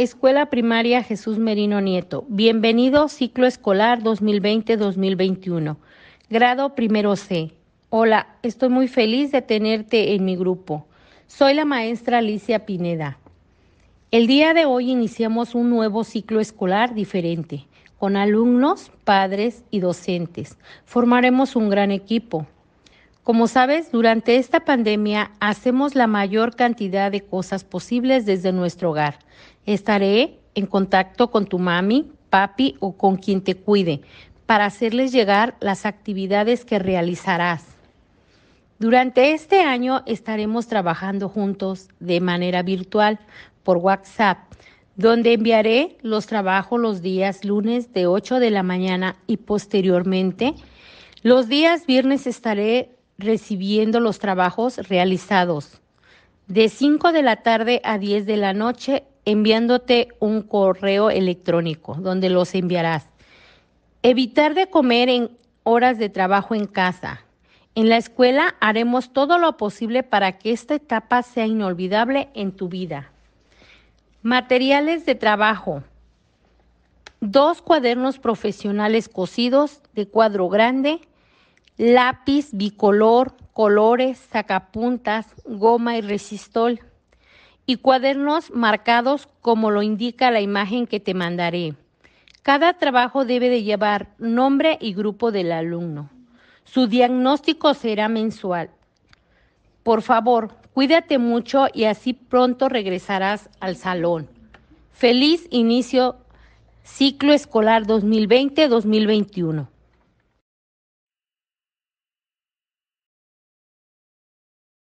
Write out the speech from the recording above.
Escuela Primaria Jesús Merino Nieto. Bienvenido ciclo escolar 2020-2021. Grado primero C. Hola, estoy muy feliz de tenerte en mi grupo. Soy la maestra Alicia Pineda. El día de hoy iniciamos un nuevo ciclo escolar diferente, con alumnos, padres y docentes. Formaremos un gran equipo. Como sabes, durante esta pandemia hacemos la mayor cantidad de cosas posibles desde nuestro hogar. Estaré en contacto con tu mami, papi o con quien te cuide para hacerles llegar las actividades que realizarás. Durante este año estaremos trabajando juntos de manera virtual por WhatsApp, donde enviaré los trabajos los días lunes de 8 de la mañana y posteriormente los días viernes estaré recibiendo los trabajos realizados de 5 de la tarde a 10 de la noche enviándote un correo electrónico donde los enviarás. Evitar de comer en horas de trabajo en casa. En la escuela haremos todo lo posible para que esta etapa sea inolvidable en tu vida. Materiales de trabajo. Dos cuadernos profesionales cosidos de cuadro grande, lápiz bicolor, colores, sacapuntas, goma y resistol y cuadernos marcados como lo indica la imagen que te mandaré. Cada trabajo debe de llevar nombre y grupo del alumno. Su diagnóstico será mensual. Por favor, cuídate mucho y así pronto regresarás al salón. Feliz inicio ciclo escolar 2020-2021.